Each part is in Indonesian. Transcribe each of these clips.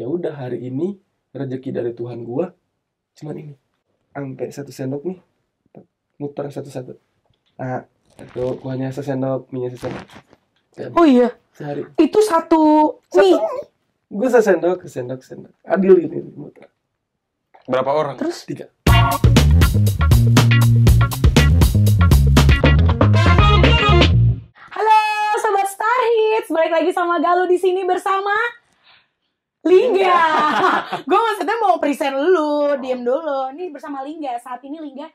ya udah hari ini rezeki dari Tuhan gua cuman ini sampai satu sendok nih muter satu-satu nah itu kuahnya sendok minyak satu sendok oh iya sehari itu satu, satu mie gue sendok sendok sendok adil ini muter berapa orang terus tiga Halo Sobat Star Hits, balik lagi sama Galuh di sini bersama Lingga. gue maksudnya mau present lu, oh. diem dulu. Ini bersama Lingga. Saat ini Lingga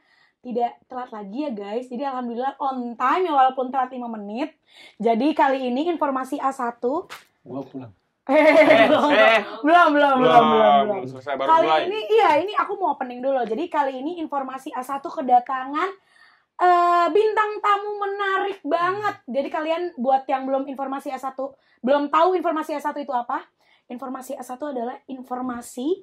tidak telat lagi ya guys. Jadi alhamdulillah on time ya walaupun telat 5 menit. Jadi kali ini informasi A1. Gue pulang. Eh, eh, eh. belum, belum, belum, belum, belum, belum. kali mulai. ini, iya, ini aku mau opening dulu. Jadi kali ini informasi A1 kedatangan uh, bintang tamu menarik banget. Hmm. Jadi kalian buat yang belum informasi A1, belum tahu informasi A1 itu apa, Informasi S1 adalah informasi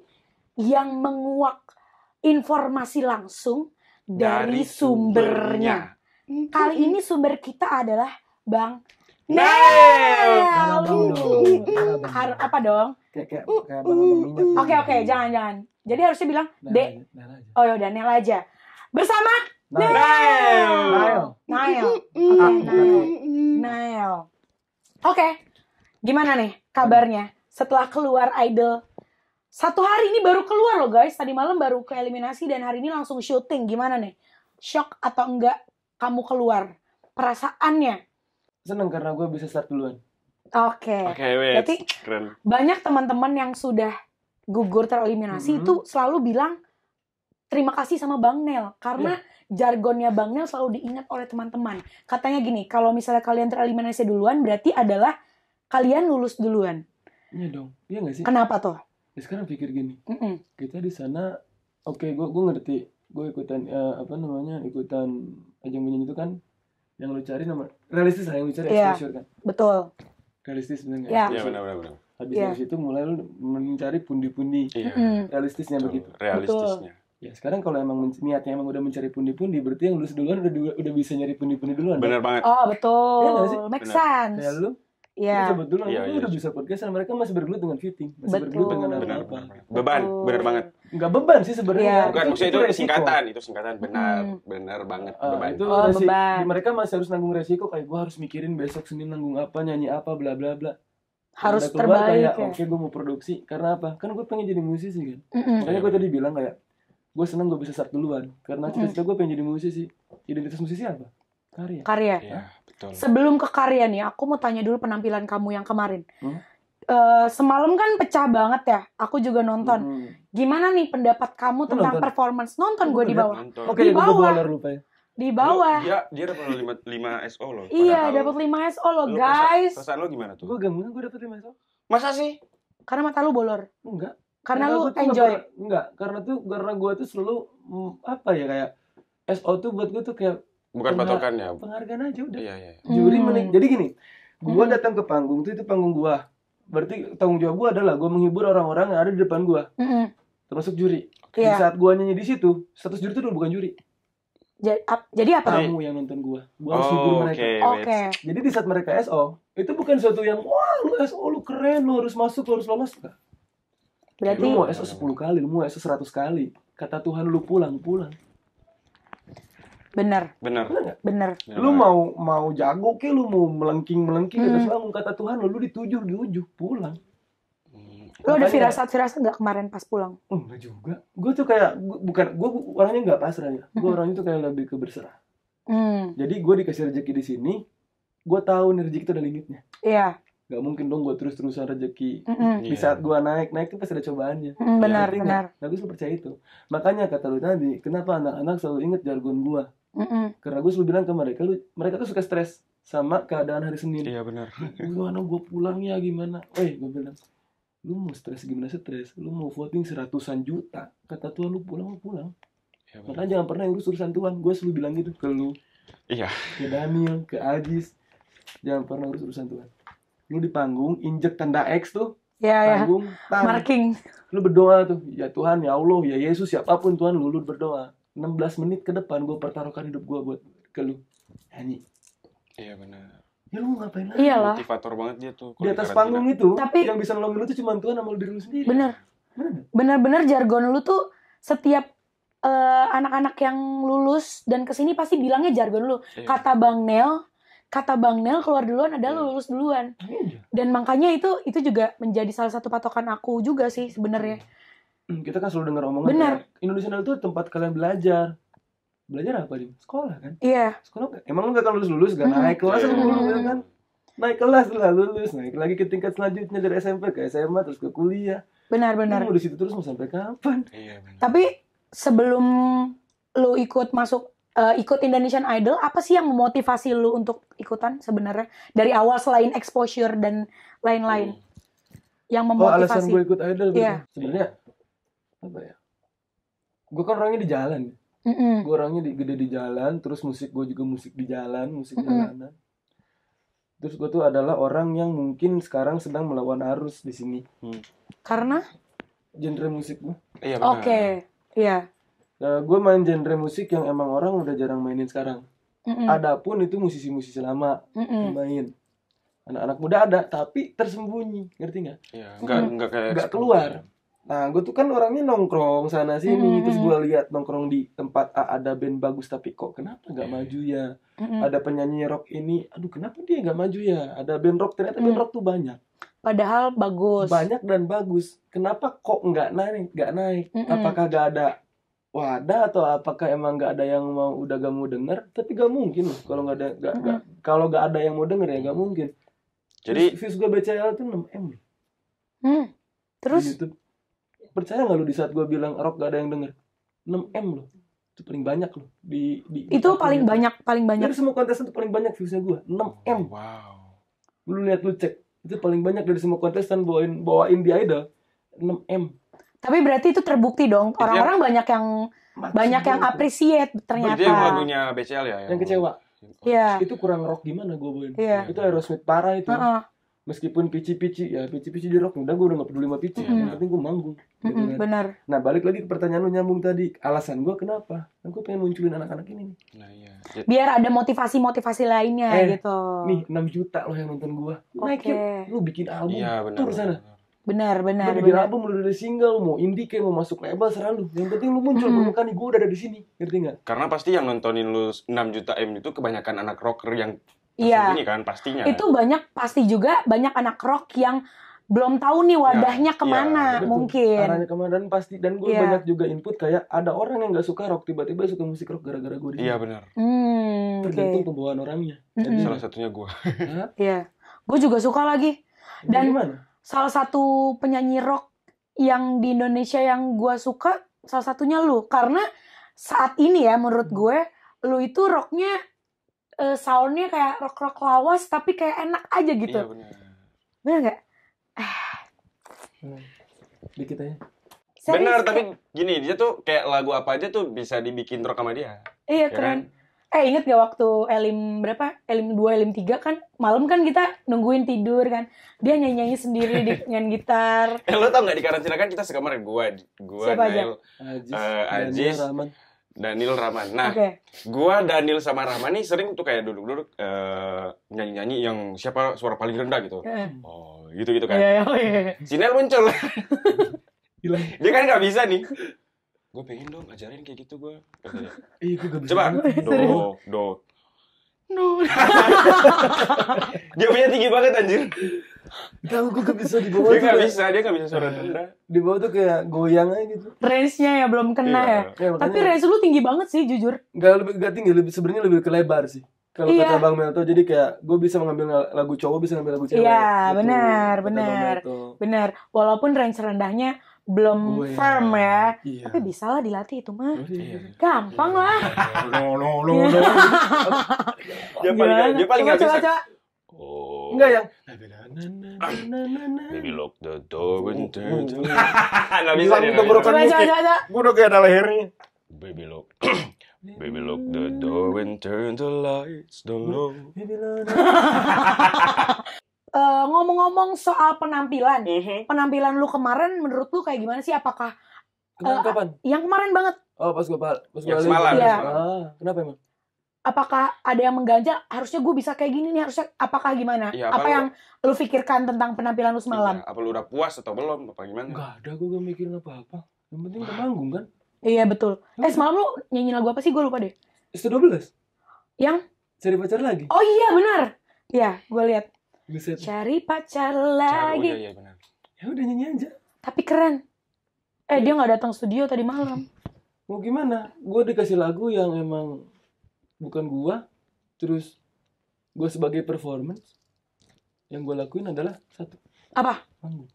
yang menguak informasi langsung dari, dari sumbernya. sumbernya. Kali ini sumber kita adalah Bang Nel. Harus apa dong? Oke oke, jangan jangan. Jadi harusnya bilang D. Oh ya Daniel aja. Bersama Nel. Nel. Nel. Nel. Nel. Oke. Gimana nih kabarnya? setelah keluar Idol satu hari ini baru keluar loh guys tadi malam baru ke eliminasi dan hari ini langsung syuting gimana nih shock atau enggak kamu keluar perasaannya seneng karena gue bisa start duluan oke okay. oke okay, wait. berarti Keren. banyak teman-teman yang sudah gugur tereliminasi mm -hmm. itu selalu bilang terima kasih sama Bang Nel karena yeah. jargonnya Bang Nel selalu diingat oleh teman-teman katanya gini kalau misalnya kalian tereliminasi duluan berarti adalah kalian lulus duluan Iya dong. Iya gak sih? Kenapa tuh? Ya sekarang pikir gini. Mm -mm. Kita di sana oke okay, gue gue ngerti. Gue ikutan uh, apa namanya? ikutan ajang menyanyi itu kan yang lu cari nama realistis lah yang lu cari yeah. exposure kan. Betul. Realistis benar Iya, Yeah. benar benar benar. Habis yeah. dari situ mulai lu mencari pundi-pundi yeah. realistisnya Betul. begitu. Realistisnya. Betul. Ya sekarang kalau emang niatnya emang udah mencari pundi-pundi, berarti yang lulus duluan udah udah bisa nyari pundi-pundi duluan. Bener banget. Oh betul. Ya, sih? Make sense. Ya lu Iya. Coba dulu iya, iya. udah iya. bisa podcast mereka masih bergelut dengan fitting, masih Betul. bergelut dengan apa benar. Beban, benar banget. Enggak beban sih sebenarnya. Yeah. Bukan, maksudnya itu, itu singkatan, itu singkatan benar, hmm. benar banget uh, beban. Itu oh, resi, beban. mereka masih harus nanggung resiko kayak gue harus mikirin besok Senin nanggung apa, nyanyi apa, bla bla bla harus keluar, terbaik kayak, ya. Oke, okay, gue mau produksi. Karena apa? Kan gue pengen jadi musisi kan. Mm -hmm. Makanya gue tadi bilang kayak gue senang gue bisa start duluan. Karena cita-cita gue pengen jadi musisi. Identitas musisi apa? Karya. Karya. Ya, betul. Sebelum ke karya nih, aku mau tanya dulu penampilan kamu yang kemarin. Hmm? Uh, semalam kan pecah banget ya. Aku juga nonton. Hmm. Gimana nih pendapat kamu tentang nonton. performance nonton gue di bawah? Oke, di bawah. Ya? Di bawah. Iya, dia dapat 5 5 SO loh. Iya, dapat 5 SO loh, guys. Perasaan, lo gimana tuh? Gue gak gue dapat 5 SO. Masa sih? Karena mata lu bolor. Enggak. Karena, karena lu enjoy. Enggak, enggak, karena tuh karena gue tuh selalu mm, apa ya kayak SO tuh buat gue tuh kayak bukan patokannya penghargaan aja udah iya, iya. iya. juri menik hmm. jadi gini gua hmm. datang ke panggung itu itu panggung gua berarti tanggung jawab gua adalah gua menghibur orang-orang yang ada di depan gua hmm. termasuk juri di saat gua nyanyi di situ status juri itu udah bukan juri jadi apa kamu yang nonton gua gua harus oh, hibur mereka oke okay, okay. jadi di saat mereka SO itu bukan suatu yang wah lu SO lu keren lu harus masuk lu harus lolos enggak berarti lu mau SO 10 kali lu mau SO 100 kali kata Tuhan lu pulang pulang Bener. Bener. Bener. Lu mau mau jago ke lu mau melengking melengking hmm. selalu kata Tuhan lu, lu di diujuh pulang. Hmm. Lu ada ya? firasat-firasat nggak kemarin pas pulang? Enggak oh, juga. Gue tuh kayak gua, bukan gue orangnya nggak pasrah ya. Gue hmm. orangnya tuh kayak lebih ke berserah. Hmm. Jadi gue dikasih rezeki di sini, gue tahu nih rezeki itu ada limitnya. Iya. Yeah gak mungkin dong gue terus-terusan rezeki mm -hmm. di saat gue naik naik itu pasti ada cobaannya mm, benar ya, benar nah gue percaya itu makanya kata lu tadi kenapa anak-anak selalu inget jargon gue Mm-mm. Karena gue selalu bilang ke mereka, lu, mereka tuh suka stres sama keadaan hari Senin. Iya benar. Gimana gue pulang ya gimana? Eh gue bilang, lu mau stres gimana stres? Lu mau voting seratusan juta? Kata Tuhan lu pulang, lu pulang. Ya, Makanya jangan pernah urus urusan Tuhan. Gue selalu bilang gitu ke lu. Iya. Ke Daniel, ke Agis. Jangan pernah urus urusan Tuhan. Lu di panggung, injek tanda X tuh. Ya, ya. panggung, ya. Marking. Lu berdoa tuh. Ya Tuhan, ya Allah, ya Yesus, siapapun Tuhan lu, lu berdoa. 16 menit ke depan gue pertaruhkan hidup gue buat ke lu nyanyi iya benar ya lu mau ngapain lagi Iyalah. motivator banget dia tuh di atas panggung itu tapi yang bisa nolongin lu tuh cuma Tuhan sama diri lu sendiri bener bener-bener jargon lu tuh setiap eh, anak-anak uh, yang lulus dan kesini pasti bilangnya jargon lu iya. kata Bang Nel kata Bang Nel keluar duluan ada adalah iya. lulus duluan. Iya. Dan makanya itu itu juga menjadi salah satu patokan aku juga sih sebenarnya. Hmm. Hmm, kita kan selalu dengar omongan Bener. Ya, Indonesia itu tempat kalian belajar belajar apa di sekolah kan iya yeah. sekolah emang lu gak akan lulus lulus gak hmm. naik kelas mm. Iya. lulus ya kan naik kelas lah lulus naik lagi ke tingkat selanjutnya dari SMP ke SMA terus ke kuliah benar-benar mau di situ terus mau sampai kapan iya, benar. tapi sebelum lu ikut masuk uh, ikut Indonesian Idol apa sih yang memotivasi lu untuk ikutan sebenarnya dari awal selain exposure dan lain-lain hmm. yang memotivasi oh, alasan gue ikut Idol yeah. Iya. sebenarnya apa ya gue kan orangnya di jalan ya. mm -mm. gue orangnya di, gede di jalan terus musik gue juga musik di jalan musik mm -mm. jalanan terus gue tuh adalah orang yang mungkin sekarang sedang melawan arus di sini hmm. karena genre musik gue iya oke okay. iya nah, gue main genre musik yang emang orang udah jarang mainin sekarang mm -mm. adapun itu musisi-musisi lama mm -mm. main anak-anak muda ada tapi tersembunyi ngerti nggak? Iya, nggak nggak kayak nggak keluar. Nah, gue tuh kan orangnya nongkrong sana sini, mm -hmm. terus gue lihat nongkrong di tempat A ada band bagus tapi kok kenapa nggak iya, iya, maju iya. ya? Mm -hmm. Ada penyanyi rock ini, aduh kenapa dia nggak maju ya? Ada band rock ternyata mm band rock tuh banyak. Padahal bagus. Banyak dan bagus. Kenapa kok nggak naik? Nggak naik? Mm -hmm. Apakah gak ada wadah atau apakah emang nggak ada yang mau udah gak mau denger? Tapi gak mungkin kalau nggak ada gak, mm -hmm. gak, kalau nggak ada yang mau denger ya gak mungkin. Jadi views, gue BCL tuh 6 m. Mm. Terus? YouTube percaya nggak lu di saat gue bilang rock gak ada yang denger 6 m loh itu paling banyak loh di, di itu di paling banyak paling banyak dari semua kontestan itu paling banyak viewsnya gue 6 m oh, wow lu lihat lu cek itu paling banyak dari semua kontestan bawain bawain di idol 6 m tapi berarti itu terbukti dong iya. orang-orang banyak yang banyak yang appreciate ternyata Berarti yang lagunya BCL ya yang, yang kecewa iya. iya. Itu kurang rock gimana gue bawain. Yeah. Itu Aerosmith parah itu. Uh -uh meskipun pici-pici ya pici-pici di rock udah gue udah gak peduli sama pici mm -hmm. ya. penting gue manggung mm -hmm. gitu kan. benar nah balik lagi ke pertanyaan lu nyambung tadi alasan gue kenapa nah, gue pengen munculin anak-anak ini nih nah, iya. biar ada motivasi-motivasi lainnya eh, gitu nih 6 juta loh yang nonton gue okay. naik lu bikin album ya, bener, tur sana benar benar lu bikin benar. album udah dari single mau indie kayak mau masuk label serah lu yang penting lu muncul hmm. bukan nih gue udah ada di sini ngerti gak? karena pasti yang nontonin lu 6 juta m itu kebanyakan anak rocker yang Iya. kan pastinya. Itu banyak pasti juga banyak anak rock yang belum tahu nih iya. wadahnya ya, kemana ya, mungkin. Arahnya kemana dan pasti dan gue ya. banyak juga input kayak ada orang yang nggak suka rock tiba-tiba suka musik rock gara-gara gue. Iya benar. Hmm, Tergantung okay. pembawaan orangnya. Mm -hmm. Salah satunya gue. Iya, gue juga suka lagi. Dan Gimana? salah satu penyanyi rock yang di Indonesia yang gue suka salah satunya lu karena saat ini ya menurut gue lu itu rocknya uh, eh, soundnya kayak rock rock lawas tapi kayak enak aja gitu iya, benar nggak ah. dikit aja Serius, bener kayak... tapi gini dia tuh kayak lagu apa aja tuh bisa dibikin rock sama dia iya ya keren kan? eh inget gak waktu elim berapa elim dua, elim tiga kan malam kan kita nungguin tidur kan dia nyanyi nyanyi sendiri dengan gitar eh lo tau gak di karantina kan kita sekamar gue ya? gue Nail, aja? Ajis, uh, Ajis Daniel Rahman. Nah, okay. gua Daniel sama Rahman nih sering tuh kayak duduk-duduk nyanyi eh, nyanyi-nyanyi yang siapa suara paling rendah gitu. Yeah. Oh, gitu-gitu kan. Yeah, iya, oh, yeah. Sinel muncul. Dia kan nggak bisa nih. Gue pengen dong ajarin kayak gitu gua. Iya, gue Coba. Do, do. Do. Dia punya tinggi banget anjir. Tahu gue gak bisa bawah Dia gak bisa, dia gak bisa suara rendah. Di bawah tuh kayak goyang aja gitu. Range-nya ya belum kena iya. ya. ya Tapi range lu tinggi banget sih jujur. Gak lebih gak tinggi, lebih sebenarnya lebih ke lebar sih. Kalau iya. kata Bang Melto jadi kayak gue bisa mengambil lagu cowok, bisa ngambil lagu cewek. Iya, gitu, benar, benar. Benar. Walaupun range rendahnya belum oh, firm ya. Iya. Tapi bisa lah dilatih itu mah. Iya. iya. Gampang iya. lah. Lo lo lo iya. dia paling dia paling coba, bisa. Coba. Oh. Enggak yang Baby lock the door and turn to Gak bisa nih tenggorokan musik Gue udah kayak ada lehernya Baby lock Baby lock the door and turn the lights down low Uh, ngomong-ngomong soal penampilan, mm-hmm. penampilan lu kemarin menurut lu kayak gimana sih? Apakah uh, kapan? Yang kemarin banget. Oh, pas gue pas, pas iya. yang semalam. Ya. Ah, kenapa emang? apakah ada yang mengganjal harusnya gue bisa kayak gini nih harusnya apakah gimana ya, apa, apa lu, yang lu pikirkan tentang penampilan lu iya, semalam iya, apa lu udah puas atau belum apa gimana Gak ada gue gak mikirin apa apa yang penting udah manggung kan iya betul eh semalam lu nyanyi lagu apa sih gue lupa deh itu belas yang cari pacar lagi oh iya benar ya gue lihat cari pacar lagi cari, oh, iya, iya, benar. ya udah nyanyi aja tapi keren eh dia iya. nggak datang studio tadi malam mau gimana gue dikasih lagu yang emang bukan gua terus gua sebagai performance yang gua lakuin adalah satu apa manggung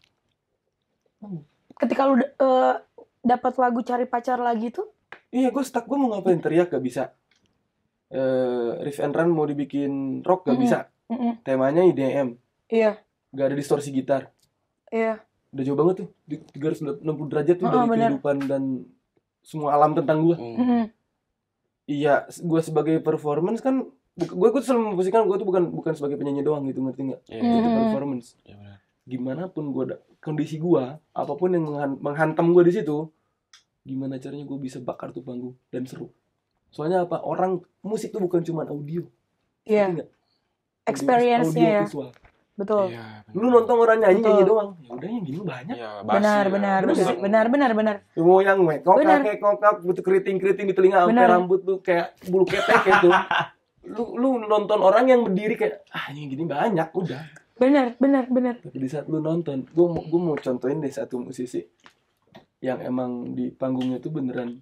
manggung ketika lu uh, eh, dapat lagu cari pacar lagi tuh iya gua stuck gua mau ngapain teriak gak bisa uh, riff and run mau dibikin rock gak mm -hmm. bisa mm -hmm. temanya IDM e iya gak ada distorsi gitar iya udah jauh banget tuh 360 derajat tuh oh, dari bener. kehidupan dan semua alam tentang gua mm -hmm iya gue sebagai performance kan gue gue selalu memposisikan gue tuh bukan bukan sebagai penyanyi doang gitu ngerti nggak yeah. gitu iya. performance yeah, iya, gimana pun gue kondisi gue apapun yang menghantam gue di situ gimana caranya gue bisa bakar tuh panggung dan seru soalnya apa orang musik tuh bukan cuma audio Iya. Yeah. experience-nya ya. Visual betul iya, lu nonton orang nyanyi nyanyi doang ya udah yang gini banyak ya, benar, ya. benar, benar, benar benar benar benar mau yang kok kayak kokak butuh keriting keriting di telinga sampai rambut lu kayak bulu ketek gitu lu lu nonton orang yang berdiri kayak ah ini gini banyak udah benar benar benar tapi di saat lu nonton gua mau mau contohin deh satu musisi yang emang di panggungnya tuh beneran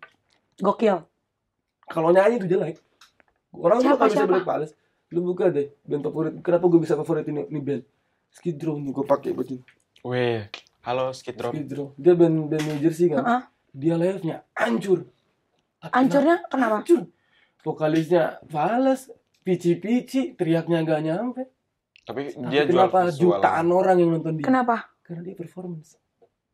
gokil kalau nyanyi tuh jelek orang siapa, tuh kan bisa balik pales belum buka deh band favorit kenapa gue bisa favoritin ini band Skid Row nih gue pakai buat ini weh halo Skid Row Skid Row dia band band New Jersey kan uh -huh. dia live nya hancur hancurnya kenapa hancur vokalisnya fals pici-pici teriaknya gak nyampe tapi, tapi dia kenapa jual jutaan orang yang nonton dia kenapa karena dia performance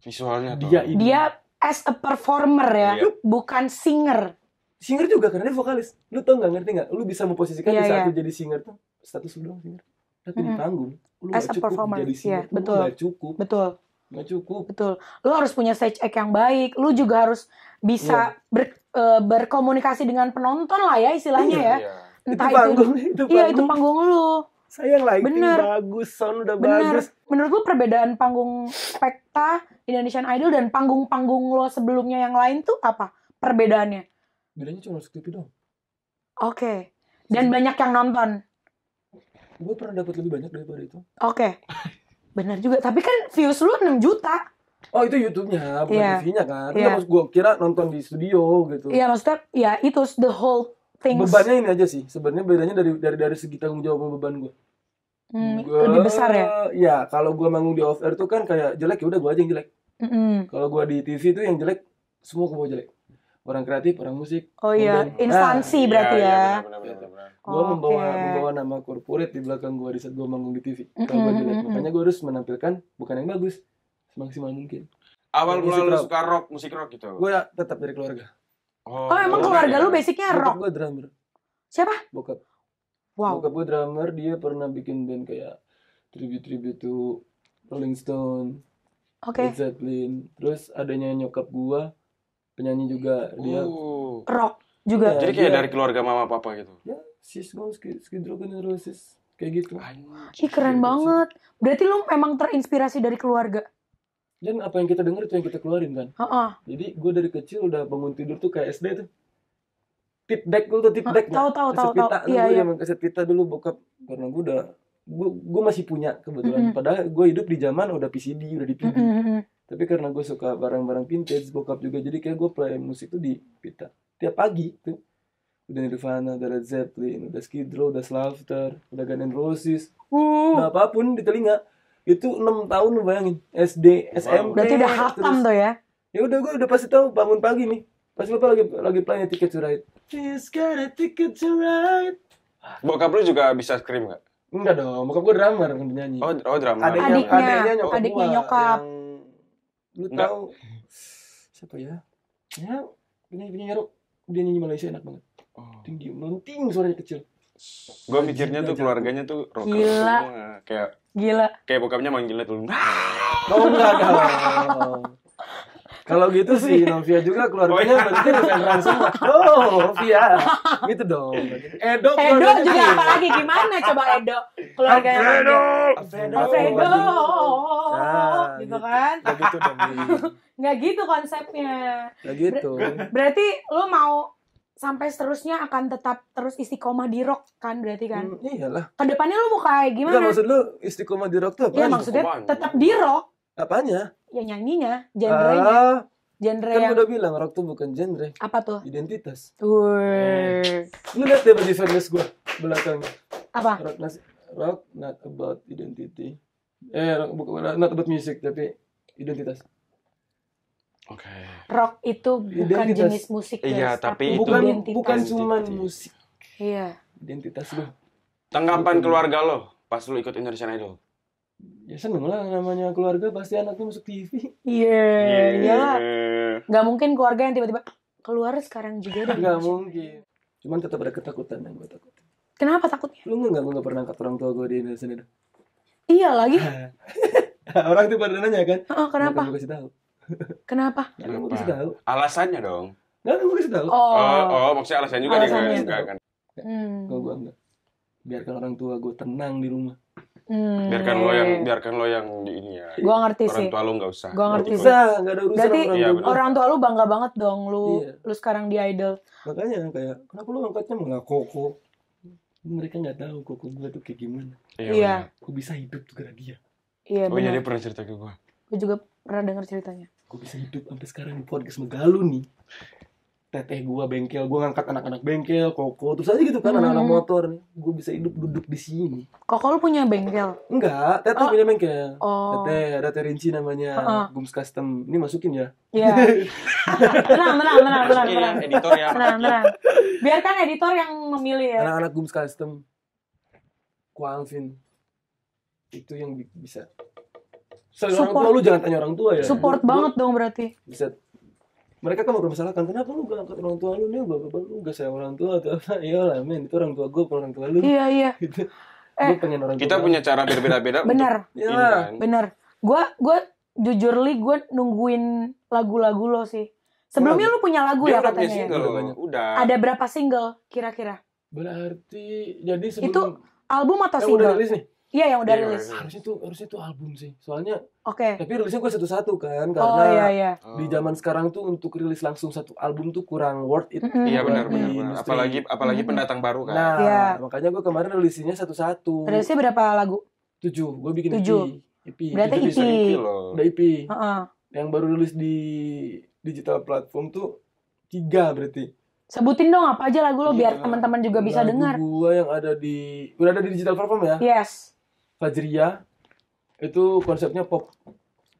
visualnya dia dia as a performer ya, iya. bukan singer singer juga karena dia vokalis lu tau nggak ngerti nggak lu bisa memposisikan yeah, di saat yeah. jadi singer tuh status lu doang singer tapi mm -hmm. di panggung lu As gak cukup jadi singer yeah, betul. lu gak cukup betul nggak cukup betul lu harus punya stage act yang baik lu juga harus bisa yeah. ber, e, berkomunikasi dengan penonton lah ya istilahnya yeah, ya yeah. entah itu panggung, itu, iya itu panggung lu sayang lah bener. bagus sound udah bener. bagus menurut lu perbedaan panggung spekta Indonesian Idol dan panggung-panggung lo sebelumnya yang lain tuh apa perbedaannya bedanya cuma skripsi dong oke okay. dan Jadi, banyak yang nonton gue pernah dapat lebih banyak daripada itu oke okay. benar juga tapi kan views lu 6 juta Oh itu YouTube-nya bukan yeah. TV-nya kan? Yeah. maksud gue kira nonton di studio gitu. Iya yeah, maksudnya ya itu the whole thing. Bebannya ini aja sih sebenarnya bedanya dari dari dari segi tanggung jawab beban gue. Hmm, gua, lebih besar ya? Ya kalau gue manggung di off air tuh kan kayak jelek ya udah gue aja yang jelek. Mm -hmm. Kalau gue di TV tuh yang jelek semua gue jelek orang kreatif, orang musik. Oh iya, instansi nah, berarti iya, ya. Iya, gua gue oh, membawa membawa nama korporat di belakang gue di saat gue manggung di TV. Mm-hmm, gua jelek, makanya gue harus menampilkan bukan yang bagus semaksimal mungkin. Awal mula lu suka rock, musik rock gitu. Gue tetap dari keluarga. Oh, oh emang keluarga ya. lu basicnya rock. Gue drummer. Siapa? Bokap. Wow. Bokap gue drummer, dia pernah bikin band kayak tribute-tribute to Rolling Stone, Oke. Okay. Led Zeppelin. Terus adanya nyokap gue, penyanyi juga dia oh. rock juga. Ya, Jadi kayak dia, dari keluarga mama papa gitu. Ya, sis gue skid, skid sis kayak gitu. Ih keren gitu. banget. Berarti lu memang terinspirasi dari keluarga. Dan apa yang kita dengar itu yang kita keluarin kan. Uh -uh. Jadi gue dari kecil udah bangun tidur tuh kayak SD tuh. Tip deck gue tuh tip deck. Tahu tahu tahu tahu. Iya iya. Emang kaset pita dulu bokap karena gue udah gue, masih punya kebetulan. Mm -hmm. Padahal gue hidup di zaman udah PCD udah di TV. Mm -hmm tapi karena gue suka barang-barang vintage bokap juga jadi kayak gue play musik tuh di pita tiap pagi tuh udah Nirvana, udah Led Zeppelin, udah Skid Row, udah Slaveter, udah Guns N' Roses, uh. nah apapun di telinga itu enam tahun lu bayangin SD, SMP, berarti udah hafal tuh ya? Ya udah gue udah pasti tahu bangun pagi nih, pasti bapak lagi lagi playnya Ticket to ride. He's got a ticket to ride. Bokap lu juga bisa scream gak? Enggak dong, bokap gue drummer kan penyanyi. Oh, oh drummer. Adiknya, adiknya, adiknya nyokap. Adiknya nyokap lu Enggak. tahu siapa ya ya penyanyi-penyanyi dia nyanyi Malaysia enak banget oh. tinggi melenting suaranya kecil gue mikirnya tuh keluarganya tuh rocker gila. semua kayak gila kayak bokapnya manggilnya tuh oh enggak dong Kalau gitu sih iya. Novia juga keluarganya oh, iya. berarti Novia semua. Oh, Novia. Gitu dong. Edo Edo juga apalagi gimana coba Edo keluarga Alfredo. Alfredo. Alfredo. Gitu nah, kan? gitu kan? Gak gitu dong. Gak gitu konsepnya. Gak gitu. berarti lu mau sampai seterusnya akan tetap terus istiqomah di rock kan berarti kan? Hmm, iyalah. Kedepannya lu mau kayak gimana? Enggak, maksud lu istiqomah di rock tuh apa? Ya maksudnya tetap di rock Apanya? Ya nyanyinya, genrenya. Ah, genre kan yang... udah bilang rock tuh bukan genre. Apa tuh? Identitas. Wih. Lu lihat deh baju list gue belakangnya. Apa? Rock, nasi, rock not about identity. Eh, rock, bukan not about music tapi identitas. Oke. Okay. Rock itu bukan identitas. jenis musik, Iya, tapi, tapi itu bukan identitas. bukan cuma musik. Iya. Identitas gue. Tanggapan keluarga lo pas lu ikut Indonesian Idol? Ya seneng lah namanya keluarga pasti anaknya masuk TV. Iya, yeah, iya. Yeah. Gak mungkin keluarga yang tiba-tiba keluar sekarang juga deh. Gak mungkin. Cuman tetap ada ketakutan yang gue takut. Kenapa takutnya? Lu nggak nggak pernah angkat orang tua gue di Indonesia itu? Iya lagi. orang itu pada nanya kan. Oh, kenapa? Gue kasih tahu. kenapa? Gue kasih tahu. Alasannya dong. Nggak gue kasih tahu. Oh. oh, oh maksudnya alasannya juga alasannya. dia nggak kan? Hmm. Kalau gue enggak. Biarkan orang tua gue tenang di rumah. Hmm. Biarkan lo yang biarkan lo yang di ini ya. Gua ngerti orang sih. Orang tua lo nggak usah. Gua ngerti sih. gak ada urusan Berarti orang, iya, orang tua lo bangga banget dong lu iya. lu sekarang di idol. Makanya kayak kenapa lu angkatnya malah koko? Mereka nggak tahu koko gue tuh kayak gimana. Iya. iya. Gue bisa hidup tuh gara dia. Iya. Oh iya dia pernah cerita ke gue. Gue juga pernah dengar ceritanya. Gue bisa hidup sampai sekarang di podcast Megalu nih teteh gua bengkel gua ngangkat anak-anak bengkel koko terus aja gitu kan anak-anak hmm. motor gua bisa hidup duduk di sini koko lu punya bengkel enggak teteh oh. punya bengkel oh. teteh ada terinci namanya uh -uh. gums custom ini masukin ya Iya. Yeah. tenang, tenang, tenang, tenang, ya. tenang. Tenang, Biarkan editor yang memilih ya. Anak-anak Gums Custom. Ku Alvin. Itu yang bisa. Selain orang tua lu jangan tanya orang tua ya. Support gua, banget dong berarti. Bisa mereka kan mempermasalahkan kenapa lu gak angkat orang tua lu nih bapak bapak lu gak sayang orang tua atau apa iya lah men itu orang tua gue kalau orang tua lu iya iya gitu. eh, gue pengen orang kita tua punya cara berbeda-beda bener iya benar kan. bener gue gue jujur li gue nungguin lagu-lagu lo sih sebelumnya lu punya lagu Dia ya katanya punya single, ya? udah ada berapa single kira-kira berarti jadi sebelum itu album atau eh, single? single udah rilis nih Iya yang udah yeah, rilis. Iya. Harusnya tuh harusnya tuh album sih. Soalnya Oke. Okay. Tapi rilisnya gue satu-satu kan oh, karena oh, iya, iya. di zaman sekarang tuh untuk rilis langsung satu album tuh kurang worth it. Iya benar benar Industri. Apalagi apalagi mm. pendatang baru kan. Nah, yeah. makanya gue kemarin rilisnya satu-satu. Rilisnya berapa lagu? Tujuh. Gue bikin Tujuh. EP. EP. Berarti EP. E loh. Udah EP. Uh -uh. Yang baru rilis di digital platform tuh tiga berarti. Sebutin dong apa aja lagu lo iya, biar teman-teman juga bisa dengar. Gua yang ada di udah ada di digital platform ya? Yes Fajria itu konsepnya pop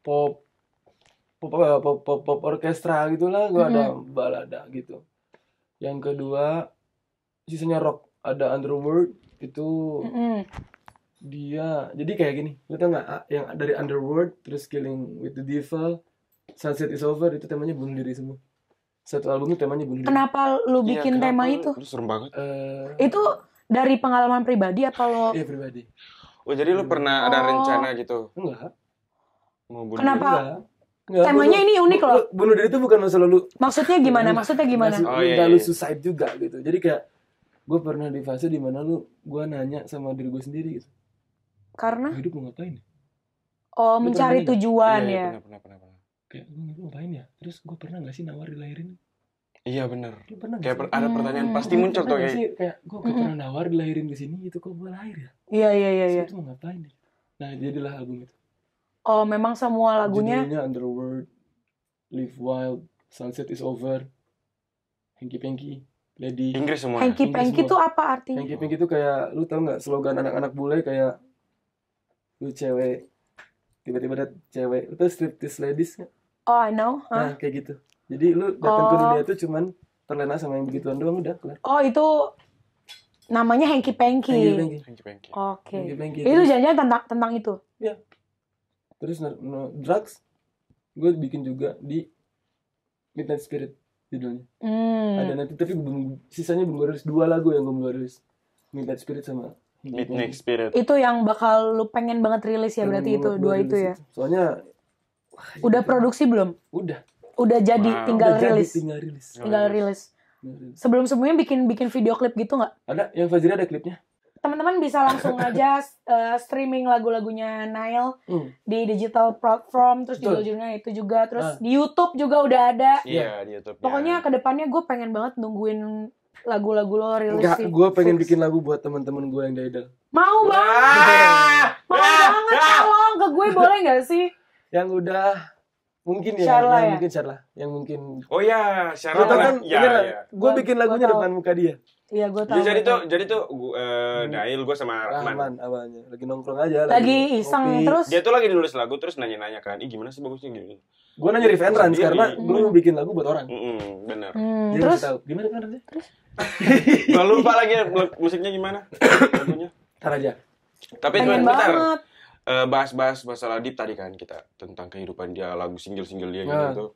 pop eh, pop pop, pop, pop orkestra gitulah lah mm ada balada gitu yang kedua sisanya rock ada underworld itu dia jadi kayak gini lo tau nggak yang dari underworld terus killing with the devil sunset is over itu temanya bunuh diri semua satu albumnya temanya bunuh diri. Kenapa lu iya, bikin ya, kenapa tema itu? serem banget. Uh, itu dari pengalaman pribadi apa lo? Iya pribadi. Oh jadi lu pernah ada oh. rencana gitu? Enggak. Mau Kenapa? Enggak. Temanya bunuh, ini unik loh. Bunuh diri itu bukan masa lu. Maksudnya gimana? Maksudnya gimana? oh, iya, iya. lu suicide juga gitu. Jadi kayak gue pernah di fase dimana lu gue nanya sama diri gue sendiri gitu. Karena? Hidup mau ngapain? Ya? Oh, lu mencari tujuan ya. ya. pernah, pernah, pernah. Kayak gue ngapain ya? Terus gue pernah gak sih nawar dilahirin? Iya benar. Ya, pernah kayak per ada iya, pertanyaan hmm. pasti muncul tuh kayak. Sih, kayak gue keturunan pernah nawar dilahirin di sini gitu kok gue lahir ya? Iya iya iya. iya. itu mau ngapain? Nah jadilah album itu. Oh memang semua lagunya. Judulnya Underworld, Live Wild, Sunset is Over, Hanky Panky, Lady. Inggris semua. Hanky Panky itu apa artinya? Hanky Panky itu kayak lu tau nggak slogan anak-anak bule kayak lu cewek tiba-tiba ada cewek itu tau striptease ladies Oh I know. Huh? Nah kayak gitu. Jadi lu datang oh. ke dunia itu cuman terlena sama yang begituan doang udah kelar. Oh, itu namanya Hengki Pengki. Hengki Pengki. Oke. Okay. Itu janjian tentang tentang itu. Iya. Terus no, drugs gue bikin juga di Midnight Spirit judulnya. Hmm. Ada nanti tapi belum sisanya belum rilis dua lagu yang gue belum rilis. Midnight Spirit sama Midnight Spirit. Itu yang bakal lu pengen banget rilis ya berarti itu dua itu ya. Itu. Soalnya wah, udah ya, produksi belum? Udah udah jadi wow. tinggal rilis. tinggal rilis. Tinggal rilis. Sebelum semuanya bikin bikin video klip gitu nggak? Ada, yang Fajri ada klipnya. Teman-teman bisa langsung aja uh, streaming lagu-lagunya Nile hmm. di digital platform, terus Betul. di judulnya itu juga, terus uh. di YouTube juga udah ada. Iya yeah, di YouTube. Pokoknya kedepannya gue pengen banget nungguin lagu-lagu lo rilis Enggak, gue pengen bikin lagu buat teman-teman gue yang Idol Mau banget. Mau banget tolong ke gue boleh gak sih? Yang udah mungkin ya, Sharla, yang ya. mungkin Sharla, yang mungkin. Oh ya, Sharla kan, ya, kan- ya. Gue bikin lagunya gua depan muka dia. Iya, gue tahu. Ya, jadi tuh, jadi tuh, gua, uh, Dail gue sama Rahman. Rahman, awalnya lagi nongkrong aja. Lagi, lagi iseng kopi. terus. Dia tuh lagi nulis lagu terus nanya-nanya kan, ih gimana sih bagusnya gini. Gitu. Gue nanya Riven Rans karena hmm. gue mau bikin lagu buat orang. Mm, -mm bener. Hmm, terus tahu gimana kan terus Terus. lupa lagi musiknya gimana? Lagunya. tar aja. Tapi cuma bentar. Banget Eh, bahas-bahas uh, masalah deep tadi kan kita tentang kehidupan dia lagu single-single dia gitu, nah. gitu.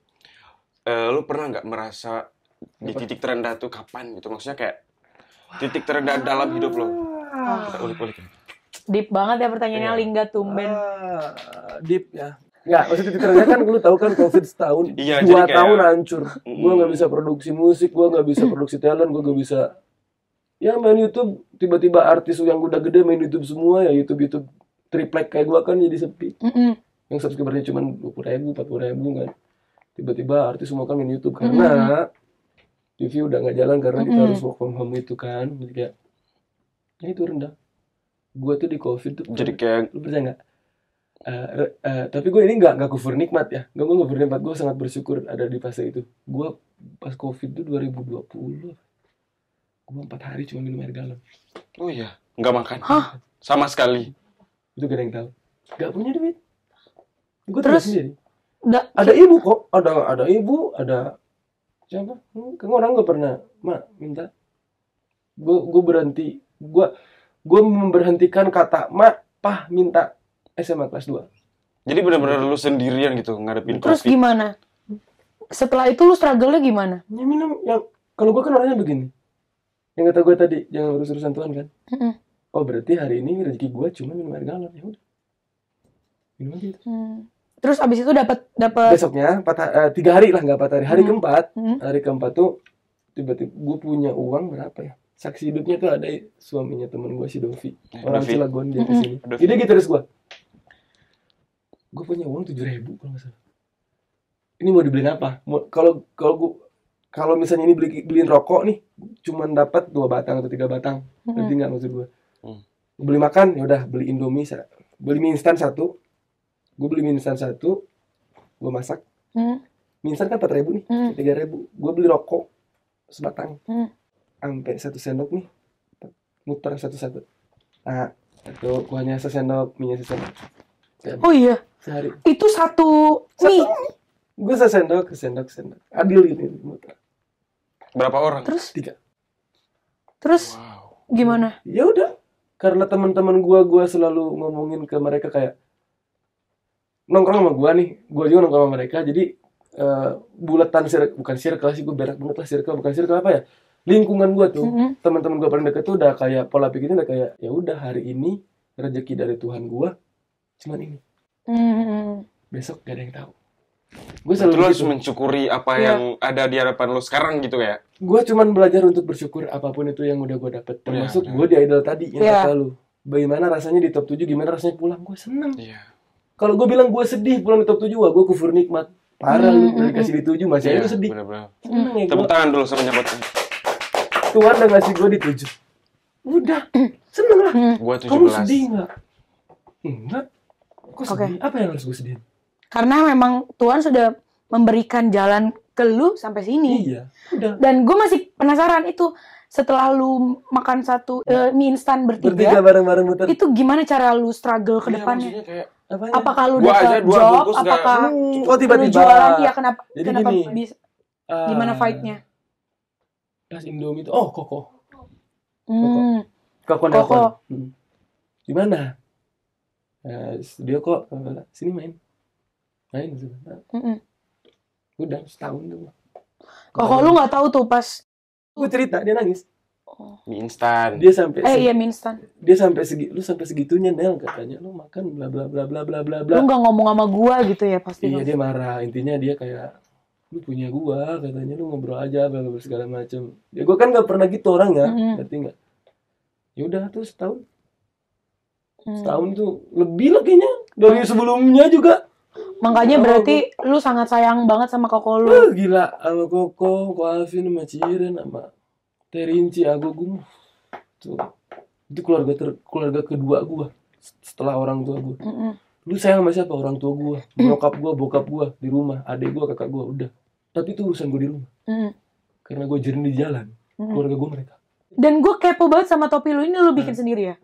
Uh, lu pernah nggak merasa di titik terendah tuh kapan gitu maksudnya kayak titik terendah dalam hidup lo ah. kita ulik-ulik ya. deep banget ya pertanyaannya yeah. Lingga tumben ah, deep ya Ya, maksudnya titik terendah kan lu tahu kan covid setahun iya, dua kayak, tahun hancur mm. gue nggak bisa produksi musik gua nggak bisa produksi talent gua nggak bisa ya main YouTube tiba-tiba artis yang udah gede main YouTube semua ya YouTube YouTube triplek kayak gue kan jadi sepi mm hmm yang subscribernya cuma dua puluh ribu empat puluh ribu kan tiba-tiba artis semua kan main YouTube karena mm hmm TV udah nggak jalan karena mm hmm kita harus work from home itu kan jadi kayak ya itu rendah gue tuh di covid tuh jadi kayak lu percaya nggak uh, uh, tapi gue ini nggak nggak kufur nikmat ya gue nggak kufur nikmat gue sangat bersyukur ada di fase itu gue pas covid tuh 2020 gue empat hari cuma minum air galon oh iya nggak makan Hah? sama sekali itu gak kan ada yang tahu gak punya duit gue terus sendiri da, ada ibu kok ada ada ibu ada siapa hmm, kan orang gak pernah mak minta gue gue berhenti gue gue memberhentikan kata mak pah minta SMA kelas 2 jadi benar-benar lu sendirian gitu ngadepin terus gimana setelah itu lu struggle-nya gimana ya minum yang kalau gue kan orangnya begini yang kata gue tadi jangan urus urusan Tuhan kan oh berarti hari ini rezeki gue cuma minum air galon ya udah minum aja gitu. hmm. terus abis itu dapat dapat besoknya empat uh, tiga hari lah nggak empat hari hari hmm. keempat hmm. hari keempat tuh tiba-tiba gue punya uang berapa ya saksi hidupnya tuh ada ya, suaminya temen gue si Dovi eh, orang Dovi. Cilegon dia kesini hmm. mm jadi gitu terus gue gue punya uang tujuh ribu kalau nggak salah ini mau dibeliin apa kalau kalau gue kalau misalnya ini beli beliin rokok nih cuman dapat dua batang atau tiga batang mm-hmm. nanti nggak maksud gue hmm. beli makan ya udah beli indomie beli mie instan satu gue beli mie instan satu gue masak hmm. mie instan kan empat ribu nih hmm. tiga hmm. ribu gue beli rokok sebatang hmm. sampai satu sendok nih muter satu-satu nah itu gue hanya sesendok mie sesendok sendok oh iya sehari itu satu, satu mie gue sesendok ke sendok sendok adil ini muter berapa orang terus tiga terus wow. gimana ya udah karena teman-teman gue gue selalu ngomongin ke mereka kayak nongkrong sama gue nih gue juga nongkrong sama mereka jadi uh, eh, bulatan sir bukan circle sih gue berak banget lah circle bukan circle apa ya lingkungan gue tuh mm -hmm. teman-teman gue paling deket tuh udah kayak pola pikirnya udah kayak ya udah hari ini rezeki dari Tuhan gue cuman ini mm -hmm. besok gak ada yang tahu gue selalu lu harus gitu. mencukuri apa ya. yang ada di hadapan lo sekarang gitu ya gue cuman belajar untuk bersyukur apapun itu yang udah gue dapet iya, termasuk ya, gue di idol tadi yang ya. kata lu bagaimana rasanya di top 7 gimana rasanya pulang gue seneng ya. kalau gue bilang gue sedih pulang di top 7 wah gue kufur nikmat parah hmm, lu mm, mm, dikasih mm. di 7 masih aja iya, sedih bener Seneng, ya, tepuk tangan dulu sama nyebut Tuhan udah ngasih gue di 7 udah seneng lah gue 17 kamu sedih gak? enggak kok sedih? Okay. apa yang harus gue sedih? karena memang Tuhan sudah memberikan jalan ke lu sampai sini iya udah. dan gue masih penasaran itu setelah lu makan satu ya. uh, mie instan bertiga, bertiga bareng -bareng muter. itu gimana cara lu struggle ke iya, depannya Apa kayak, apakah lu dapat job apakah gak... Hmm, oh, tiba -tiba. lu jualan iya kenapa Jadi kenapa gini, bisa, uh, gimana fightnya Mas Indomie itu oh koko koko hmm. koko, koko. Hmm. gimana uh, dia kok sini main main sebentar ah. mm -mm. udah setahun tuh kok lu nggak tahu tuh pas gue cerita dia nangis oh. mie instan dia sampai eh iya mie instan dia sampai segi lu sampai segitunya Nel katanya lu makan bla bla bla bla bla bla bla lu nggak ngomong sama gua gitu ya pasti iya kan? dia marah intinya dia kayak lu punya gua katanya lu ngobrol aja bla bla segala macem ya gua kan gak pernah gitu orang ya mm -hmm. nggak ya udah tuh setahun mm. setahun tuh lebih lah kayaknya dari mm. sebelumnya juga Makanya oh, berarti koko. lu sangat sayang banget sama koko lu. Uh, gila sama koko, koko Alvin sama Ciren sama Terinci aku gue. Tuh. Itu keluarga ter, keluarga kedua gua setelah orang tua gua. Mm -mm. Lu sayang sama siapa? Orang tua gua, bokap gua, bokap gua di rumah, adik gua, kakak gua udah. Tapi itu urusan gua di rumah. Mm. Karena gua jernih di jalan. Mm. Keluarga gua mereka. Dan gue kepo banget sama topi lu ini lu bikin nah. sendiri ya?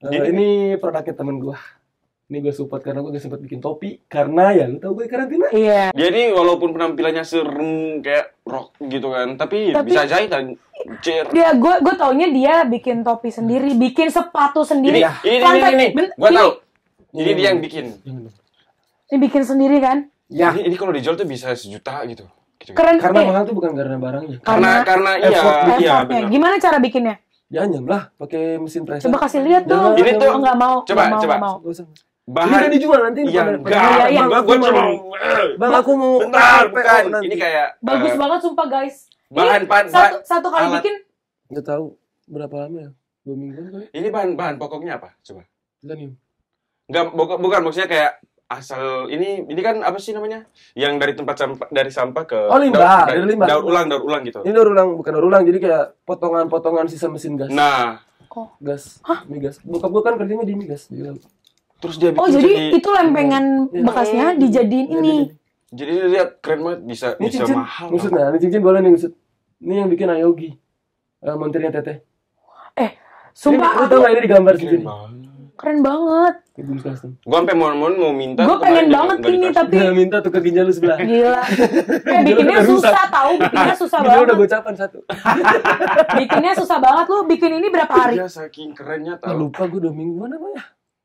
Uh, ini produknya temen gue ini gue support karena gue gak sempat bikin topi karena ya lu tau gue karantina iya jadi walaupun penampilannya serem kayak rock gitu kan tapi, ya tapi bisa dan cer Dia gue gue taunya dia bikin topi sendiri, hmm. bikin sepatu sendiri. Ini ini Lantai, ini, ini. gue tau Jadi dia yang bikin. Ini bikin sendiri kan? Ya. Ini, ini kalau dijual tuh bisa sejuta gitu. gitu kan. Keren. Karena eh. mahal tuh bukan karena barangnya. Karena karena, karena iya. iya Gimana cara bikinnya? Ya nyem lah pakai mesin pressure. Coba kasih lihat tuh Ini tuh enggak mau. Coba coba. mau bahan ini dijual nanti ya enggak ya, ya, ya. gue cuma eh, bang aku mau bentar bukan ini kayak bagus uh, banget sumpah guys bahan pan satu, satu kali alat. bikin nggak tahu berapa lama ya dua minggu kan kali ini bahan bahan pokoknya apa coba titanium nggak bukan, bukan maksudnya kayak asal ini ini kan apa sih namanya yang dari tempat sampah dari sampah ke oh limbah daur, dari limbah daur ulang daur ulang gitu ini daur ulang bukan daur ulang jadi kayak potongan-potongan sisa mesin gas nah oh. gas Hah? migas bokap gua kan kerjanya di migas di Terus dia oh, bikin Oh, jadi, jadi itu lempengan oh, iya. bekasnya ya, dijadiin ya, ini. Jadi, lihat keren banget bisa ini bisa cincin, mahal. Maksudnya ini cincin boleh nih maksud. Ini yang bikin Ayogi. Uh, montirnya Teteh. Eh, sumpah ini, aku tahu ini digambar keren sendiri. Banget. Keren banget. Gue sampai mohon-mohon mau minta. Gue pengen banget ini tapi. Gak nah, minta tuh ke ginjal lu sebelah. Gila. Eh, bikinnya susah tau bikinnya susah banget. Ginjal udah gocapan satu. bikinnya susah banget lu. Bikin ini berapa hari? Iya, saking kerennya tahu. Lupa gue udah mingguan apa ya?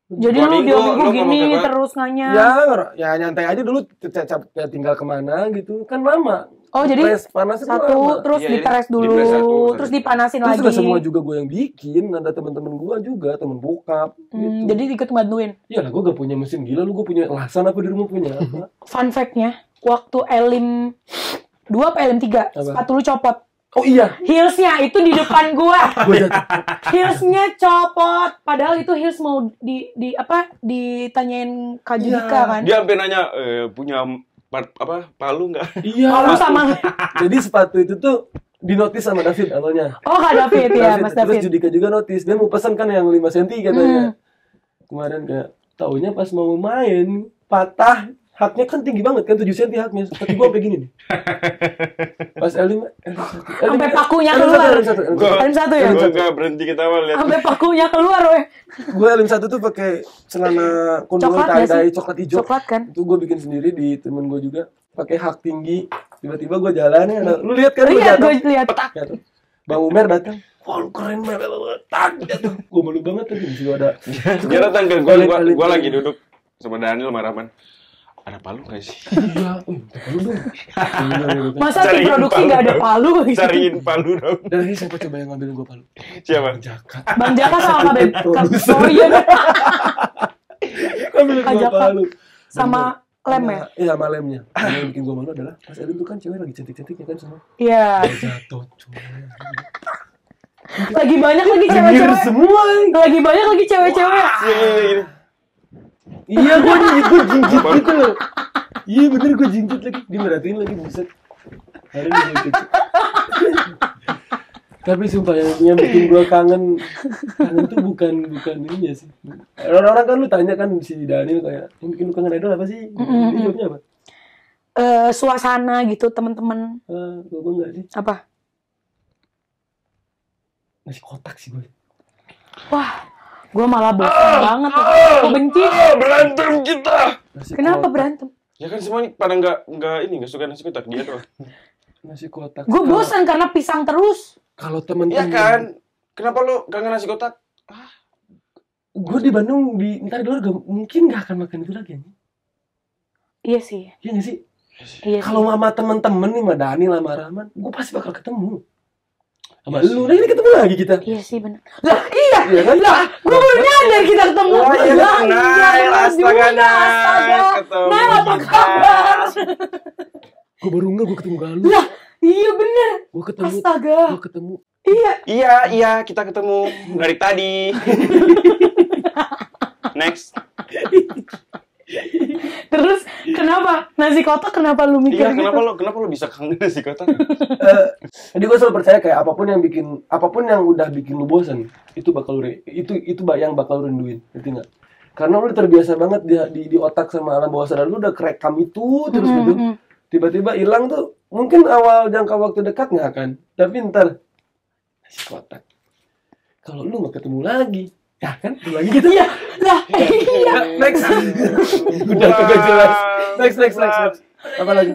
Jadi lu minggu, minggu gini terus nanya. Ya, ya nyantai aja dulu cecap ya tinggal kemana gitu. Kan lama. Oh, jadi panas itu satu lama. terus ya, dulu, satu, terus dipanasin terus lagi. Terus semua juga gue yang bikin, ada teman-teman gue juga, teman bokap hmm, gitu. Jadi ikut bantuin. Iya lah, gue gak punya mesin gila, lu gue punya lasan apa di rumah punya apa. Fun factnya, waktu Elim dua, apa Elim tiga, sepatu lu copot Oh iya. Heelsnya itu di depan gua. Heelsnya copot. Padahal itu heels mau di di apa ditanyain Kak iya. Judika ya. kan. Dia sampai nanya e, punya apa palu nggak? Iya. Palu sama. Jadi sepatu itu tuh dinotis sama David awalnya. Oh Kak David ya Mas David. Terus Judika juga notis. Dia mau pesan kan yang 5 senti katanya. Hmm. Kemarin kayak taunya pas mau main patah haknya kan tinggi banget kan 7 cm haknya tapi gue sampai gini nih pas L5 sampai pakunya keluar L1 ya gue gak berhenti kita mah lihat sampai pakunya keluar weh gue L1 tuh pakai celana kondom tie dye coklat hijau coklat kan itu gue bikin sendiri di temen gue juga pakai hak tinggi tiba-tiba gue jalan ya lu lihat kan gue iya, jatuh lihat Bang Umer datang wah lu keren banget tak jatuh gue malu banget tuh di situ ada gua tangga. gue lagi duduk sama Daniel sama Rahman ada palu gak sih? Iya, oh, palu dong. Masa di produksi gak ada palu? Cariin palu dong. Dan ini siapa coba yang ngambil gue palu? Siapa? Bang Jaka. Bang Jaka sama Kak Produser. Oh, sorry ya. dong. Jaka. gue Sama lem ya? Iya sama lemnya. Yang bikin gue malu adalah pas Edwin tuh kan cewek lagi cantik ya kan iya. semua. Iya. Jatuh cuman. Lagi banyak lagi cewek-cewek. Lagi banyak lagi iya, iya. cewek-cewek iya gue gue jinjit gitu loh iya bener gue jinjit lagi dimerhatiin lagi buset hari ini tapi sumpah yang, yang bikin gue kangen kangen tuh bukan bukan ini ya sih orang-orang kan lu tanya kan si Daniel kayak yang bikin lu kangen idol apa sih mm jawabnya apa uh, suasana gitu temen teman uh, gue enggak sih apa Masih kotak sih gue wah Gue malah bosan ah, banget. Ah, gue benci. Ah, berantem kita. Kenapa berantem? Ya kan semuanya pada nggak nggak ini nggak suka nasi kotak dia tuh. nasi kotak. Gue bosan karena pisang terus. Kalau temen-temen. Iya kan. Kenapa lu kangen nasi kotak? Ah. Gue di Bandung di ntar dulu gak, mungkin gak akan makan itu lagi Iya sih. Iya gak iya sih? Iya Kalau mama temen-temen nih, sama Dani, sama Rahman, gue pasti bakal ketemu sama oh, ya, lu nah ini ketemu lagi kita iya sih benar lah iya iya kan lah gue baru iya, nyadar iya. kita ketemu oh, iya, lah iya astaga nah nah apa kabar gue baru enggak gue ketemu galuh lah iya benar gue ketemu astaga gue ketemu iya iya iya kita ketemu dari tadi next Terus kenapa nasi kotak kenapa lu mikir iya, gitu? kenapa lo kenapa lu bisa kangen nasi kotak? uh, jadi gue selalu percaya kayak apapun yang bikin apapun yang udah bikin lu bosan itu bakal lu itu itu yang bakal lu rinduin, ngerti nggak? Karena lu terbiasa banget di, di, di otak sama alam bawah sadar lu udah kerekam itu terus mm -hmm. gitu. Tiba-tiba hilang tuh mungkin awal jangka waktu dekat nggak akan, tapi ntar nasi kotak. Kalau lu nggak ketemu lagi, Ya kan, dulu lagi gitu ya. Lah, iya. iya. iya. Next. Udah wow. kagak jelas. Next, next, next, next. Apa lagi?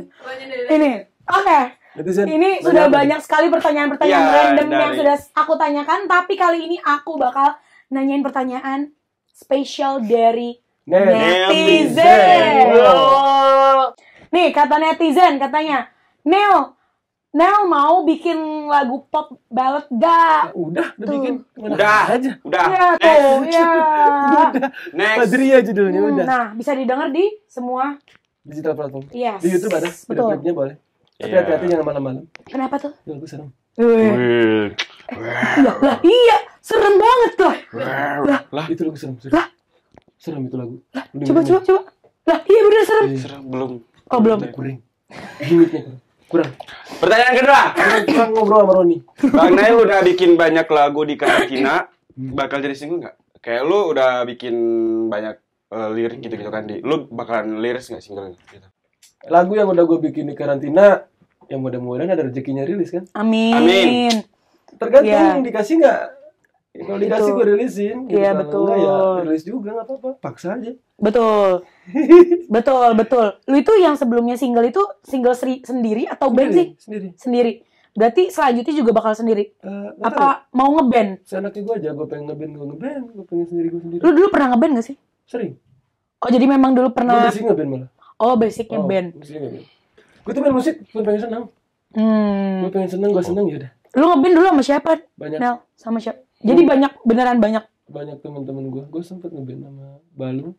Ini. Oke. Netizen. Ini sudah banyak sekali pertanyaan-pertanyaan iya, random yang sudah aku tanyakan, tapi kali ini aku bakal nanyain pertanyaan spesial dari netizen. Nih, kata netizen katanya, "Neo, Nel mau bikin lagu pop ballad gak? Ya, udah, udah tuh. bikin. Udah, aja. Udah. Ya, tuh, ya. udah. Next. ya judulnya hmm, udah. Nah, bisa didengar di semua digital platform. Yes. Di YouTube ada. Betul. Video boleh. Yeah. Tapi iya. hati-hati jangan malam-malam. Kenapa tuh? Ya, aku serem. Wih. Iya, lah, iya, serem banget lah. Lah, lah. itu lagu serem, serem. Lah. Serem itu lagu. Lah, coba, coba, coba. Lah, iya bener serem. Serem belum. Oh, belum. Kuring. Gimitnya kurang pertanyaan kedua kurang ngobrol sama Roni Bang Nail udah bikin banyak lagu di karantina bakal jadi single nggak kayak lu udah bikin banyak uh, lirik gitu gitu kan di lu bakalan liris nggak single gitu lagu yang udah gue bikin di karantina yang mudah-mudahan ada rezekinya rilis kan amin amin tergantung yeah. dikasih nggak Iya, kalau dikasih gue rilisin. Gitu. Iya kan. betul. ya rilis juga gak apa-apa. Paksa aja. Betul. betul betul. Lu itu yang sebelumnya single itu single seri, sendiri atau sendiri, band sih? Sendiri. Sendiri. Berarti selanjutnya juga bakal sendiri. Uh, apa tahu. mau ngeband? Seenaknya gue aja, gue pengen ngeband, gue ngeband, gue pengen sendiri gue sendiri. Lu dulu pernah ngeband gak sih? Sering. Oh jadi memang dulu pernah. Gue basic ngeband malah. Oh basicnya oh, band. Basic ngeband. Gue tuh main musik, gue pengen seneng. Hmm. Gue pengen seneng. gue seneng ya udah. Lu ngeband dulu sama siapa? Banyak. Nel, sama siapa? jadi hmm. banyak beneran banyak banyak teman-teman gue gue sempet ngeband nama Balu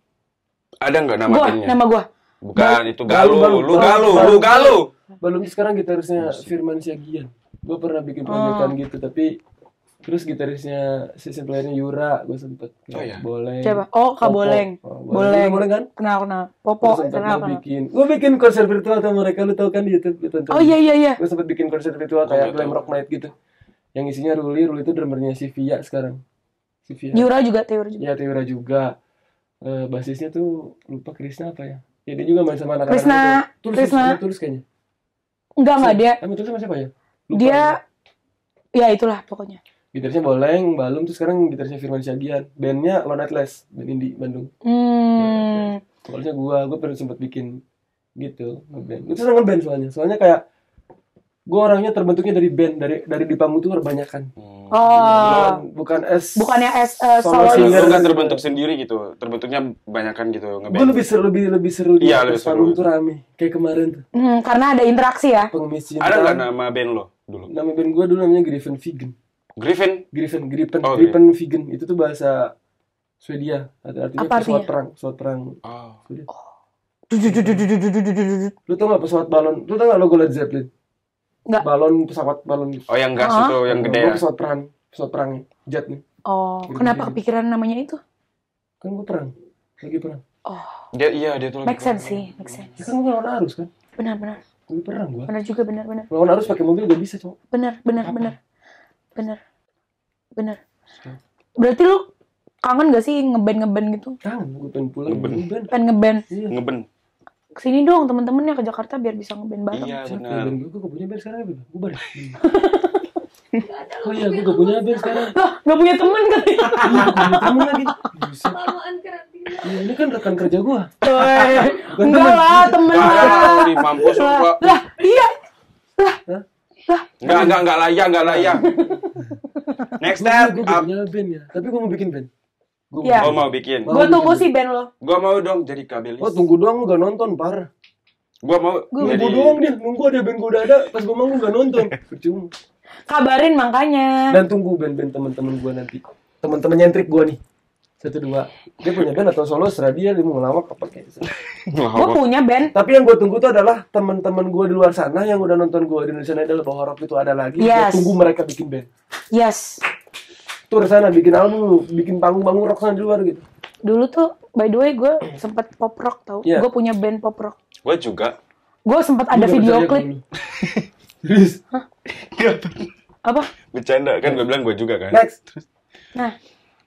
ada nggak nama gua, timnya? nama gue bukan Bal itu Galu Balu, lu Galu lu Galu Balu sekarang gitarisnya iya Firman Syagian gue pernah bikin pernyataan oh. gitu tapi terus gitarisnya season playernya Yura gue sempet oh, iya. boleng siapa oh kak oh, boleng boleng boleng kan kenal kenal popo gue kenal gue bikin gue bikin konser virtual sama mereka lu tau kan di YouTube gitu, oh iya iya iya gue sempet bikin konser virtual oh, kayak iya, glam iya. rock night gitu yang isinya Ruli Ruli itu drummernya Sivia sekarang Sivia Yura juga tiura juga ya tiura juga uh, basisnya tuh lupa Krisna apa ya ya dia juga main sama anak-anak Krisna itu. Tulus, Krisna tulis, tulis kayaknya enggak enggak dia Emang tulis sama siapa ya lupa dia ya itulah pokoknya gitarisnya Boleng, Balum tuh sekarang gitarisnya Firman Syagian. Bandnya Lone Atlas, band indie Bandung. Hmm. Vokalnya gua, gua pernah sempet bikin gitu ngeband. Itu seneng ngeband soalnya. Soalnya kayak gue orangnya terbentuknya dari band dari dari di panggung itu kebanyakan hmm. oh bukan es bukannya es uh, solo, singer bukan terbentuk sendiri gitu terbentuknya kebanyakan gitu gue lebih seru lebih lebih seru iya, di lebih seru. panggung tuh rame kayak kemarin tuh hmm, karena ada interaksi ya pengemis ada nggak nama band lo dulu nama band gue dulu namanya Griffin Vegan Griffin Griffin Griffin oh, Griffin okay. Vegan itu tuh bahasa Swedia artinya Apa pesawat artinya? perang pesawat perang oh. Swedia. Oh. Lu tau gak pesawat balon? Lu tau gak logo Led Zeppelin? Enggak. Balon pesawat balon. Oh yang gas uh itu yang gede ya. pesawat perang, pesawat perang jet nih. Oh, Jadi kenapa kepikiran namanya itu? Kan gue perang, lagi perang. Oh. Dia iya dia tuh make lagi. sense sih, make sense. Ya kan gue lawan arus kan? Benar benar. Gue perang gue. Benar juga benar benar. Lawan arus pakai mobil udah bisa coba Benar benar Apa? benar. Benar. Benar. Berarti lu kangen gak sih ngeben ngeben gitu? Kangen, gue pengen pulang. Ngeben. Pengen ngeband. Iya. Ngeben kesini dong temen-temennya ke Jakarta biar bisa ngeband bareng. Iya benar. Gue gak punya band sekarang, gue bareng. Oh iya, gue gak punya band sekarang. Lah, gak punya temen kan? Iya, punya lagi. Kemaluan iya, ini kan rekan kerja gue. Enggak lah, temen lah. Di mampus gua. Lah, iya. Lah. Lah. Enggak, enggak, enggak layak, enggak layak. Nah. Next step. Gue punya band ya, tapi gue mau bikin band gue yeah. mau bikin. gue tunggu sih band lo. gue mau dong jadi kabelis. gue oh, tunggu doang gak nonton, par. gue mau gua jadi... Tunggu doang dia, nunggu ada band gue udah ada, pas gue mau gua gak nonton. Percuma. Kabarin makanya. Dan tunggu band-band teman-teman gue nanti. Teman-teman nyentrik gue nih. Satu dua. Dia punya band atau solo serah dia dia mau ngelawak apa kayak gitu. gue punya band. Tapi yang gue tunggu tuh adalah teman-teman gue di luar sana yang udah nonton gue di Indonesia Idol bahwa Rock itu ada lagi. Yes. Gue tunggu mereka bikin band. Yes tour sana bikin album bikin panggung-panggung rock sana di luar gitu dulu tuh by the way gue sempet pop rock tau yeah. gue punya band pop rock gue juga gue sempet ada video klip serius iya. apa bercanda kan gue bilang gue juga kan next nah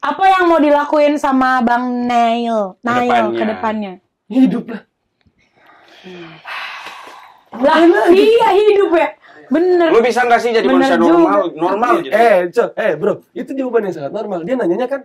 apa yang mau dilakuin sama bang Nail Nail ke depannya hidup lah lah iya hidup ya Bener. Lu bisa nggak sih jadi Bener manusia Juga. Normal Normal. gitu. Eh, co, eh bro, itu jawaban yang sangat normal. Dia nanyanya kan,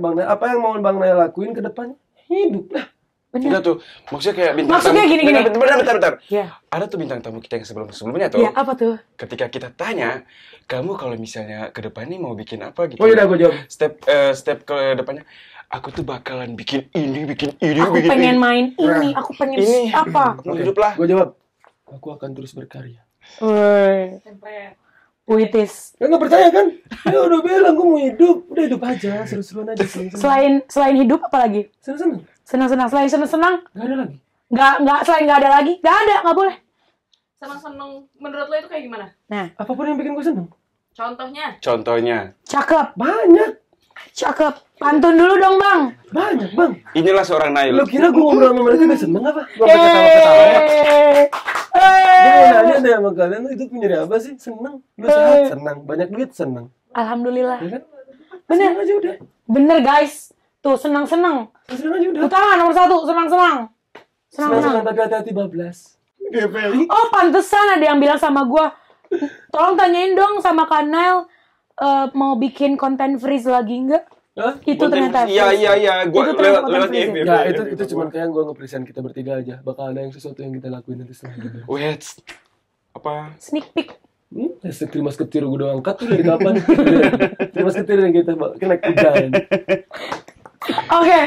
Bang Naya, apa yang mau Bang Naya lakuin ke depan? Hidup lah. Bener. tuh maksudnya kayak bintang maksudnya tamu. Maksudnya gini gini. Bentar, bentar, bentar, bentar. Ya. Ada tuh bintang tamu kita yang sebelum sebelumnya tuh. Ya, apa tuh? Ketika kita tanya, kamu kalau misalnya ke depan nih mau bikin apa gitu. Oh, iya, gue jawab. Step uh, step ke depannya aku tuh bakalan bikin ini, bikin ini, aku bikin ini. Aku pengen main ini, nah, aku pengen ini. apa? Aku hidup lah. Gue jawab, aku akan terus berkarya. Puitis. Ya nggak percaya kan? Ya udah bilang gue mau hidup, udah hidup aja, seru-seruan aja. seru Selain selain hidup apa lagi? Senang-senang. Senang-senang. Selain senang-senang? Gak ada lagi. Gak gak selain gak ada lagi? Gak ada, gak boleh. Senang-senang menurut lo itu kayak gimana? Nah, apapun yang bikin gue senang. Contohnya? Contohnya. Cakep. Banyak. Cakep. Pantun dulu dong, Bang. Banyak, Bang. Inilah seorang Nail. Lo kira gue ngobrol sama mereka gak seneng apa? Gue ketawa-ketawa. Eh. Dia nanya deh sama kalian tuh hidup menjadi apa sih? Seneng. Lu sehat senang Banyak duit senang Alhamdulillah. Ya kan? Bener. aja udah. Bener guys. Tuh senang senang Senang aja udah. Utama nomor satu senang senang senang senang tapi hati-hati bablas. Oh pantesan ada yang bilang sama gue. Tolong tanyain dong sama kanal uh, eh, mau bikin konten freeze lagi enggak Hah? Itu ternyata. Iya iya iya, gua itu lewat lewat FB. Ya, ya itu itu ya, cuma kayak gue nge-present kita bertiga aja. Bakal ada yang sesuatu yang kita lakuin nanti setelah ini. Wait. Apa? Sneak peek. Hmm, terima ya, ketir gue udah angkat tuh dari kapan? terima ketir yang kita kena kejalan Oke.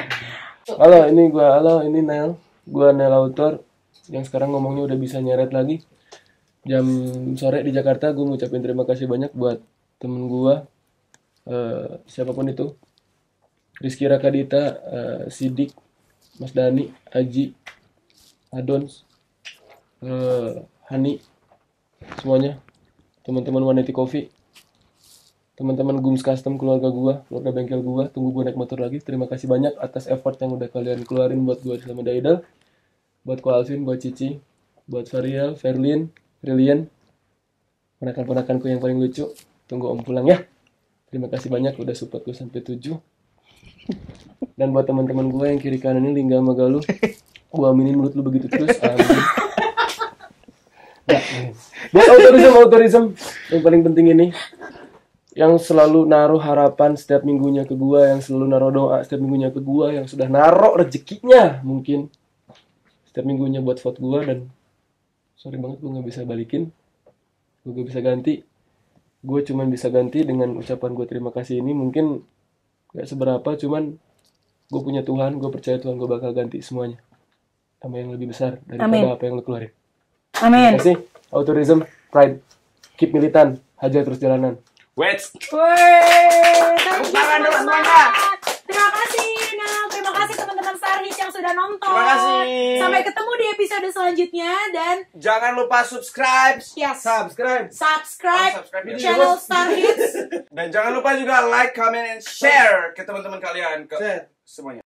Halo, ini gue halo, ini Nel. Gue Nel Autor yang sekarang ngomongnya udah bisa nyeret lagi. Jam sore di Jakarta, gue ngucapin terima kasih banyak buat temen gue, uh, siapapun itu Rizky Rakadita, uh, Sidik, Mas Dani, Aji, Adons, uh, Hani, semuanya, teman-teman Waneti Coffee, teman-teman Gums Custom keluarga gua, keluarga bengkel gua, tunggu gua naik motor lagi. Terima kasih banyak atas effort yang udah kalian keluarin buat gua selama Daida, buat Ko Alvin, buat Cici, buat Fariel, Verlin, Rilian, ponakan-ponakanku yang paling lucu. Tunggu om pulang ya. Terima kasih banyak udah support gue sampai tujuh dan buat teman-teman gue yang kiri kanan ini lingga sama galuh gue aminin mulut lu begitu terus nah, buat autorism autorism yang paling penting ini yang selalu naruh harapan setiap minggunya ke gue yang selalu naruh doa setiap minggunya ke gue yang sudah naruh rezekinya mungkin setiap minggunya buat vote gue dan sorry banget gue nggak bisa balikin gue gak bisa ganti gue cuman bisa ganti dengan ucapan gue terima kasih ini mungkin nggak seberapa cuman gue punya Tuhan gue percaya Tuhan gue bakal ganti semuanya sama yang lebih besar daripada Amin. apa yang lo keluarin Amin. Terima kasih. Autorism, pride, keep militan, hajar terus jalanan. Wait. Woi. Tepuk Terima kasih. Nah, Garnish yang sudah nonton. Terima kasih. Sampai ketemu di episode selanjutnya dan jangan lupa subscribe. Yes. Subscribe. Subscribe, oh, subscribe ya. channel Star Hits. dan jangan lupa juga like, comment, and share ke teman-teman kalian. Ke share. semuanya.